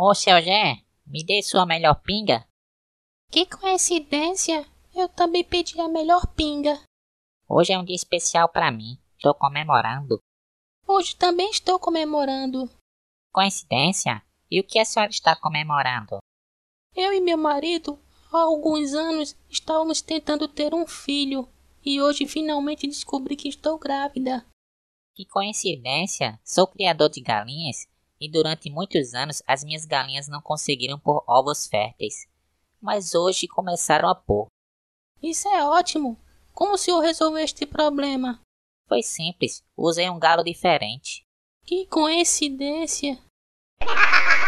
Ô seu Gé, me dê sua melhor pinga. Que coincidência, eu também pedi a melhor pinga. Hoje é um dia especial para mim, estou comemorando. Hoje também estou comemorando. Coincidência? E o que a senhora está comemorando? Eu e meu marido, há alguns anos, estávamos tentando ter um filho e hoje finalmente descobri que estou grávida. Que coincidência! Sou criador de galinhas e durante muitos anos as minhas galinhas não conseguiram pôr ovos férteis, mas hoje começaram a pôr. Isso é ótimo! Como o senhor resolveu este problema? Foi simples, usei um galo diferente. Que coincidência!